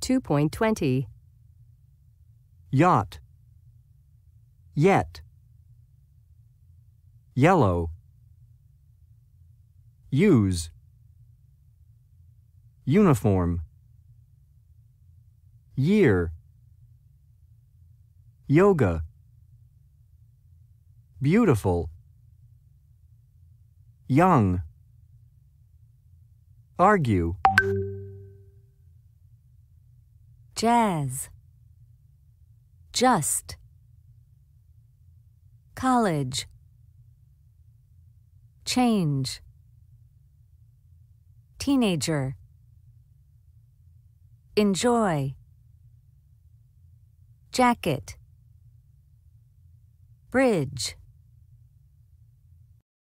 2.20 Yacht Yet Yellow Use Uniform Year Yoga Beautiful Young Argue jazz, just, college, change, teenager, enjoy, jacket, bridge.